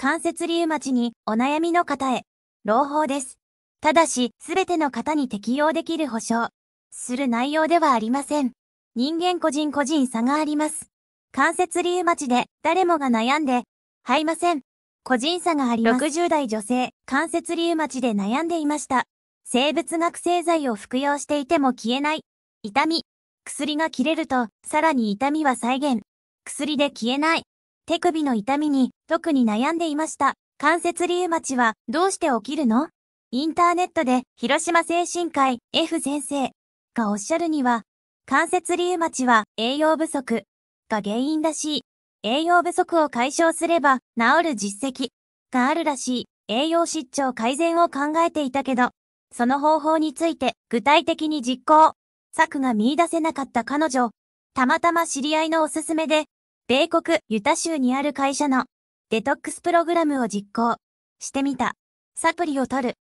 関節リウマチにお悩みの方へ、朗報です。ただし、すべての方に適用できる保証、する内容ではありません。人間個人個人差があります。関節リウマチで誰もが悩んで、はいません。個人差があります。60代女性、関節リウマチで悩んでいました。生物学製剤を服用していても消えない。痛み。薬が切れると、さらに痛みは再現。薬で消えない。手首の痛みに特に悩んでいました。関節リウマチはどうして起きるのインターネットで広島精神科医 F 先生がおっしゃるには、関節リウマチは栄養不足が原因らしい。栄養不足を解消すれば治る実績があるらしい。栄養失調改善を考えていたけど、その方法について具体的に実行策が見出せなかった彼女。たまたま知り合いのおすすめで米国ユタ州にある会社のデトックスプログラムを実行してみた。サプリを取る。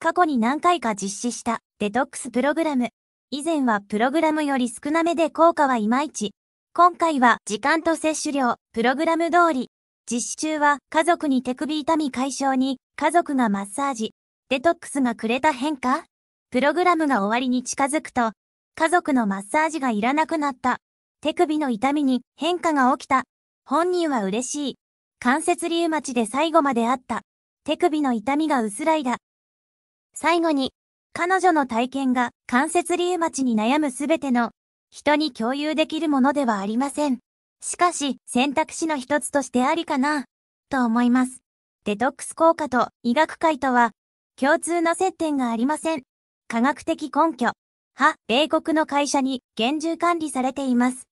過去に何回か実施したデトックスプログラム。以前はプログラムより少なめで効果はいまいち。今回は時間と摂取量、プログラム通り。実施中は家族に手首痛み解消に、家族がマッサージ。デトックスがくれた変化プログラムが終わりに近づくと、家族のマッサージがいらなくなった。手首の痛みに変化が起きた。本人は嬉しい。関節リウマチで最後まであった。手首の痛みが薄らいだ。最後に、彼女の体験が関節リウマチに悩むすべての人に共有できるものではありません。しかし、選択肢の一つとしてありかな、と思います。デトックス効果と医学界とは共通の接点がありません。科学的根拠。は、米国の会社に厳重管理されています。